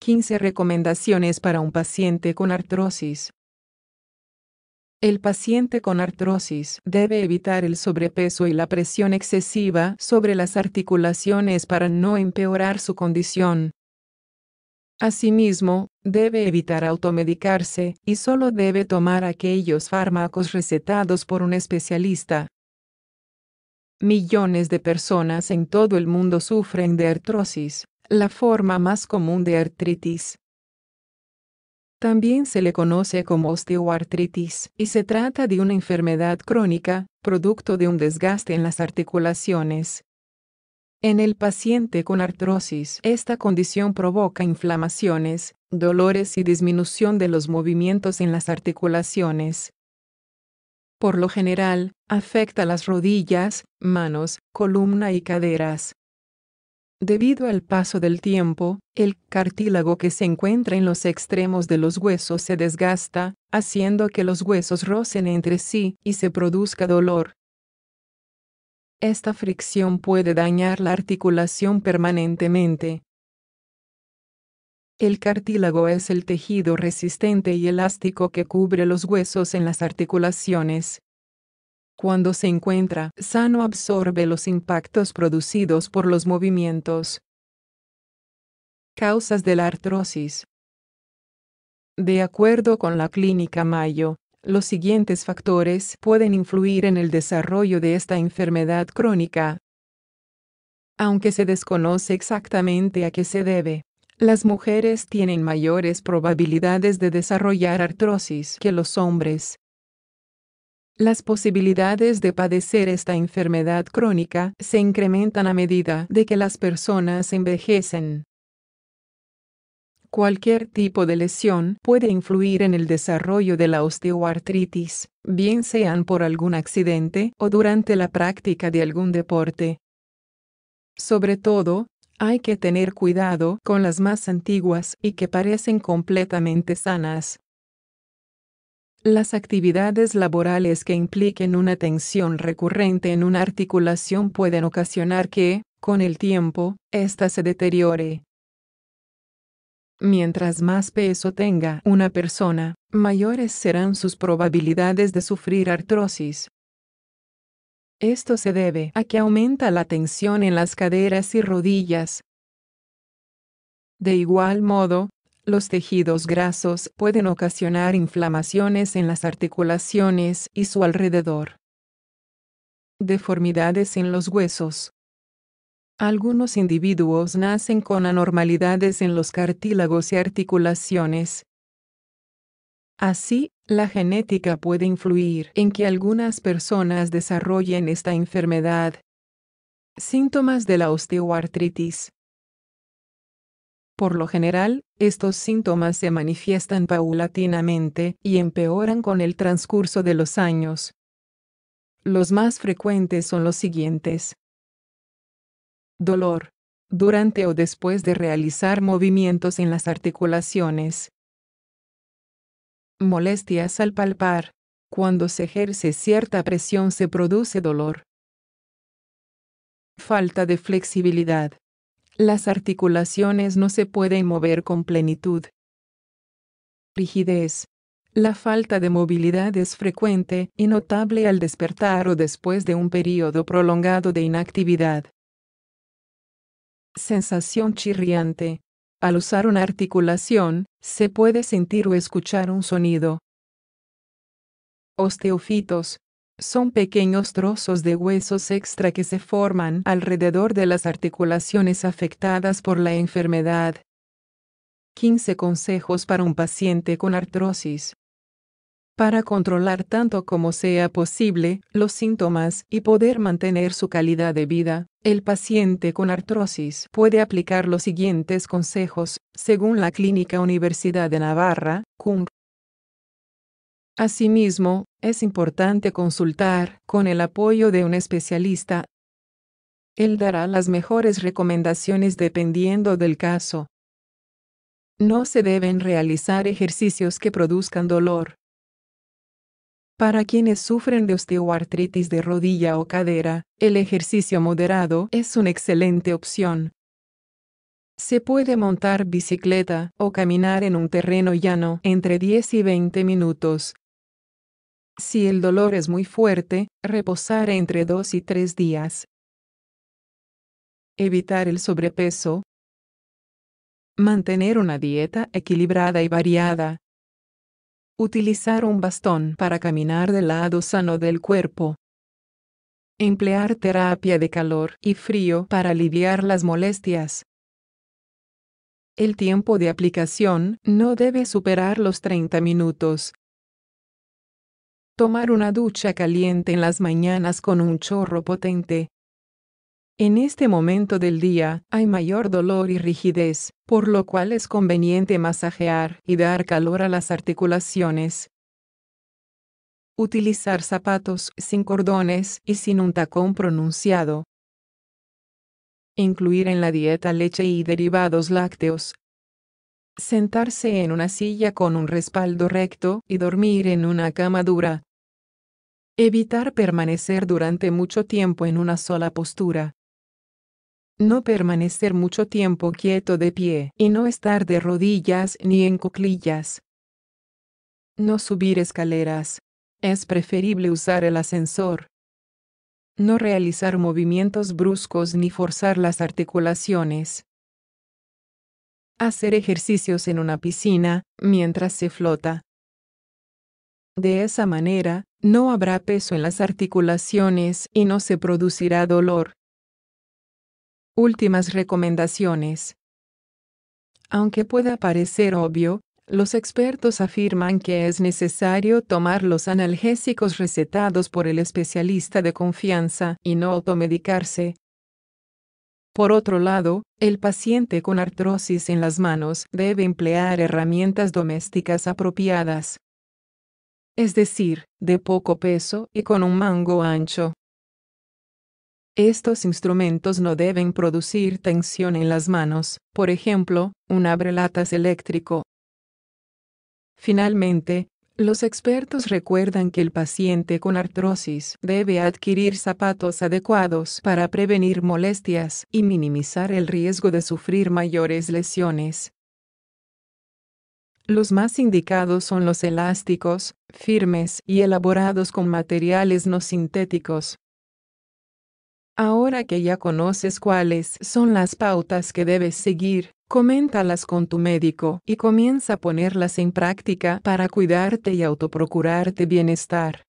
15 recomendaciones para un paciente con artrosis. El paciente con artrosis debe evitar el sobrepeso y la presión excesiva sobre las articulaciones para no empeorar su condición. Asimismo, debe evitar automedicarse y solo debe tomar aquellos fármacos recetados por un especialista. Millones de personas en todo el mundo sufren de artrosis, la forma más común de artritis. También se le conoce como osteoartritis y se trata de una enfermedad crónica, producto de un desgaste en las articulaciones. En el paciente con artrosis, esta condición provoca inflamaciones, dolores y disminución de los movimientos en las articulaciones. Por lo general, afecta las rodillas, manos, columna y caderas. Debido al paso del tiempo, el cartílago que se encuentra en los extremos de los huesos se desgasta, haciendo que los huesos rocen entre sí y se produzca dolor. Esta fricción puede dañar la articulación permanentemente. El cartílago es el tejido resistente y elástico que cubre los huesos en las articulaciones. Cuando se encuentra sano absorbe los impactos producidos por los movimientos. Causas de la artrosis. De acuerdo con la clínica Mayo, los siguientes factores pueden influir en el desarrollo de esta enfermedad crónica. Aunque se desconoce exactamente a qué se debe, las mujeres tienen mayores probabilidades de desarrollar artrosis que los hombres. Las posibilidades de padecer esta enfermedad crónica se incrementan a medida de que las personas envejecen. Cualquier tipo de lesión puede influir en el desarrollo de la osteoartritis, bien sean por algún accidente o durante la práctica de algún deporte. Sobre todo, hay que tener cuidado con las más antiguas y que parecen completamente sanas. Las actividades laborales que impliquen una tensión recurrente en una articulación pueden ocasionar que, con el tiempo, ésta se deteriore. Mientras más peso tenga una persona, mayores serán sus probabilidades de sufrir artrosis. Esto se debe a que aumenta la tensión en las caderas y rodillas. De igual modo, los tejidos grasos pueden ocasionar inflamaciones en las articulaciones y su alrededor. Deformidades en los huesos. Algunos individuos nacen con anormalidades en los cartílagos y articulaciones, Así, la genética puede influir en que algunas personas desarrollen esta enfermedad. Síntomas de la osteoartritis. Por lo general, estos síntomas se manifiestan paulatinamente y empeoran con el transcurso de los años. Los más frecuentes son los siguientes. Dolor. Durante o después de realizar movimientos en las articulaciones molestias al palpar. Cuando se ejerce cierta presión se produce dolor. Falta de flexibilidad. Las articulaciones no se pueden mover con plenitud. Rigidez. La falta de movilidad es frecuente y notable al despertar o después de un período prolongado de inactividad. Sensación chirriante. Al usar una articulación, se puede sentir o escuchar un sonido. Osteofitos. Son pequeños trozos de huesos extra que se forman alrededor de las articulaciones afectadas por la enfermedad. 15 consejos para un paciente con artrosis para controlar tanto como sea posible los síntomas y poder mantener su calidad de vida, el paciente con artrosis puede aplicar los siguientes consejos, según la Clínica Universidad de Navarra, CUNG. Asimismo, es importante consultar con el apoyo de un especialista. Él dará las mejores recomendaciones dependiendo del caso. No se deben realizar ejercicios que produzcan dolor para quienes sufren de osteoartritis de rodilla o cadera, el ejercicio moderado es una excelente opción. Se puede montar bicicleta o caminar en un terreno llano entre 10 y 20 minutos. Si el dolor es muy fuerte, reposar entre 2 y 3 días. Evitar el sobrepeso. Mantener una dieta equilibrada y variada, Utilizar un bastón para caminar del lado sano del cuerpo. Emplear terapia de calor y frío para aliviar las molestias. El tiempo de aplicación no debe superar los 30 minutos. Tomar una ducha caliente en las mañanas con un chorro potente. En este momento del día hay mayor dolor y rigidez, por lo cual es conveniente masajear y dar calor a las articulaciones. Utilizar zapatos sin cordones y sin un tacón pronunciado. Incluir en la dieta leche y derivados lácteos. Sentarse en una silla con un respaldo recto y dormir en una cama dura. Evitar permanecer durante mucho tiempo en una sola postura no permanecer mucho tiempo quieto de pie y no estar de rodillas ni en cuclillas. No subir escaleras. Es preferible usar el ascensor. No realizar movimientos bruscos ni forzar las articulaciones. Hacer ejercicios en una piscina, mientras se flota. De esa manera, no habrá peso en las articulaciones y no se producirá dolor. Últimas recomendaciones. Aunque pueda parecer obvio, los expertos afirman que es necesario tomar los analgésicos recetados por el especialista de confianza y no automedicarse. Por otro lado, el paciente con artrosis en las manos debe emplear herramientas domésticas apropiadas, es decir, de poco peso y con un mango ancho. Estos instrumentos no deben producir tensión en las manos, por ejemplo, un abrelatas eléctrico. Finalmente, los expertos recuerdan que el paciente con artrosis debe adquirir zapatos adecuados para prevenir molestias y minimizar el riesgo de sufrir mayores lesiones. Los más indicados son los elásticos, firmes y elaborados con materiales no sintéticos, Ahora que ya conoces cuáles son las pautas que debes seguir, coméntalas con tu médico y comienza a ponerlas en práctica para cuidarte y autoprocurarte bienestar.